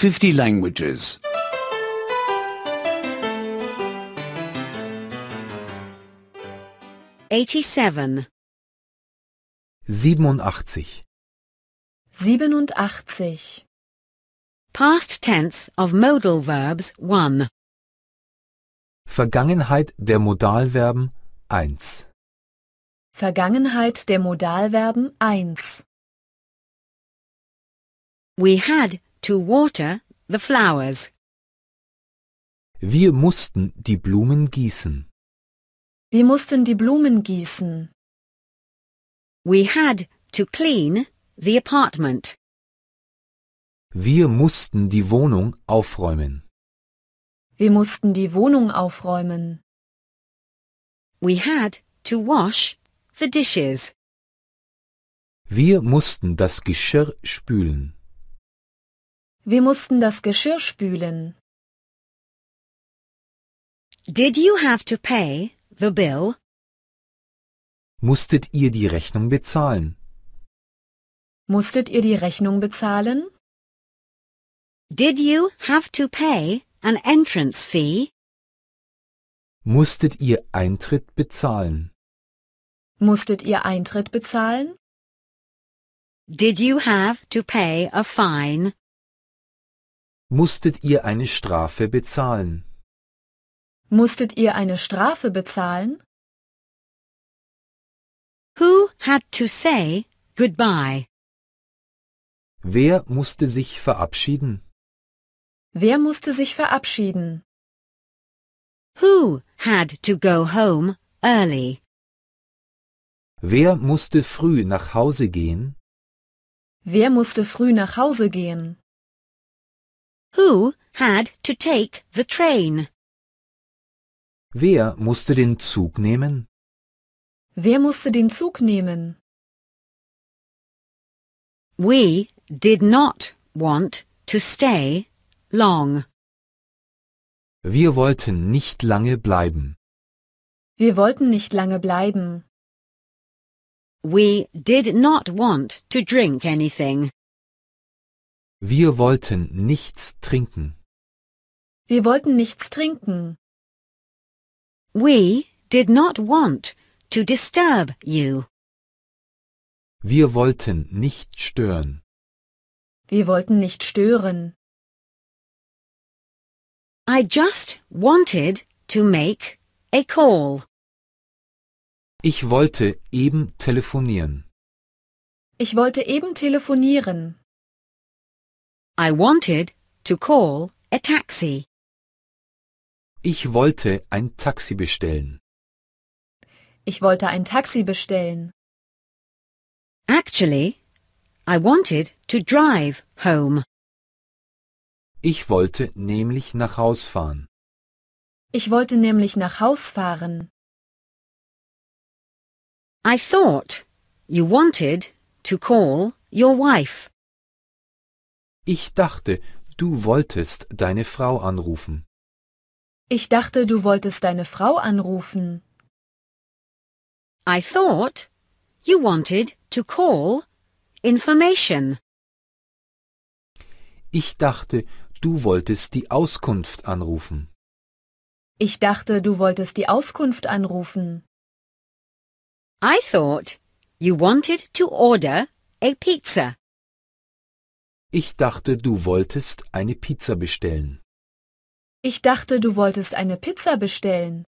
50 languages. 87. 87. 87. Past tense of modal verbs 1. Vergangenheit der Modalverben 1. Vergangenheit der Modalverben 1. We had to water the flowers. Wir mussten die Blumen gießen. Wir mussten die Blumen gießen. We had to clean the apartment. Wir mussten die Wohnung aufräumen. Wir mussten die Wohnung aufräumen. We had to wash the dishes. Wir mussten das Geschirr spülen. Wir mussten das Geschirr spülen. Did you have to pay the bill? Musstet ihr die Rechnung bezahlen? Musstet ihr die Rechnung bezahlen? Did you have to pay an entrance fee? Musstet ihr Eintritt bezahlen? Musstet ihr Eintritt bezahlen? Did you have to pay a fine? Musstet ihr eine Strafe bezahlen? Musstet ihr eine Strafe bezahlen? Who had to say goodbye? Wer musste sich verabschieden? Wer musste sich verabschieden? Who had to go home early? Wer musste früh nach Hause gehen? Wer musste früh nach Hause gehen? Who had to take the train? Wer musste den Zug nehmen? Wer musste den Zug nehmen? We did not want to stay long. Wir wollten nicht lange bleiben. Wir wollten nicht lange bleiben. We did not want to drink anything. Wir wollten nichts trinken. Wir wollten nichts trinken. We did not want to disturb you. Wir wollten nicht stören. Wir wollten nicht stören. I just wanted to make a call. Ich wollte eben telefonieren. Ich wollte eben telefonieren. I wanted to call a taxi. Ich wollte ein Taxi bestellen. Ich wollte ein Taxi bestellen. Actually, I wanted to drive home. Ich wollte nämlich nach Haus fahren. Ich wollte nämlich nach Haus fahren. I thought you wanted to call your wife. Ich dachte, du wolltest deine Frau anrufen. Ich dachte, du wolltest deine Frau anrufen. I thought you wanted to call information. Ich dachte, du wolltest die Auskunft anrufen. Ich dachte, du wolltest die Auskunft anrufen. I thought you wanted to order a pizza. Ich dachte, du wolltest eine Pizza bestellen. Ich dachte, du wolltest eine Pizza bestellen.